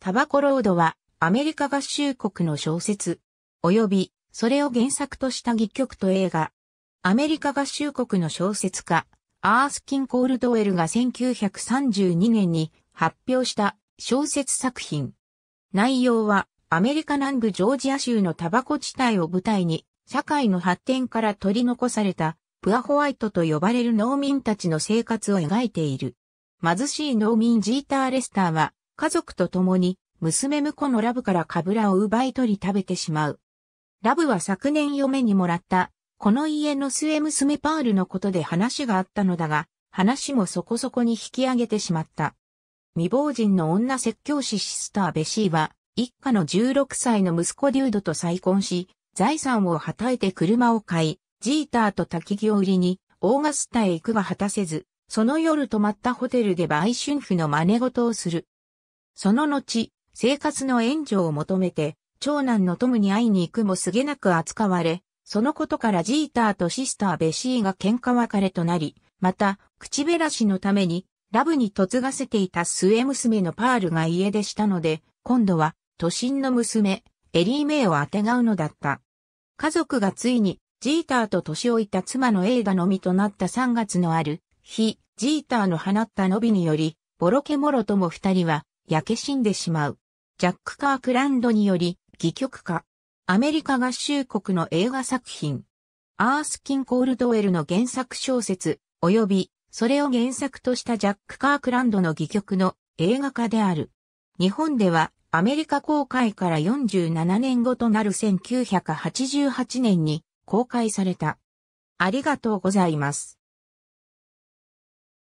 タバコロードはアメリカ合衆国の小説、及びそれを原作とした戯曲と映画。アメリカ合衆国の小説家、アースキン・コールドウェルが1932年に発表した小説作品。内容はアメリカ南部ジョージア州のタバコ地帯を舞台に社会の発展から取り残されたプアホワイトと呼ばれる農民たちの生活を描いている。貧しい農民ジーター・レスターは家族と共に、娘婿のラブからカブラを奪い取り食べてしまう。ラブは昨年嫁にもらった、この家の末娘パールのことで話があったのだが、話もそこそこに引き上げてしまった。未亡人の女説教師シスターベシーは、一家の16歳の息子デュードと再婚し、財産をはたいて車を買い、ジーターと焚き木を売りに、オーガスタへ行くが果たせず、その夜泊まったホテルで売春婦の真似事をする。その後、生活の援助を求めて、長男のトムに会いに行くもすげなく扱われ、そのことからジーターとシスターベシーが喧嘩別れとなり、また、口べらしのために、ラブに嫁がせていた末娘のパールが家出したので、今度は、都心の娘、エリー・メイをあてがうのだった。家族がついに、ジーターと年老いた妻のエイダのみとなった3月のある日、ジーターの放った伸びにより、ボロケモロとも二人は、焼け死んでしまう。ジャック・カークランドにより、戯曲化。アメリカ合衆国の映画作品。アースキン・コールドウェルの原作小説、及び、それを原作としたジャック・カークランドの戯曲の映画化である。日本では、アメリカ公開から47年後となる1988年に公開された。ありがとうございます。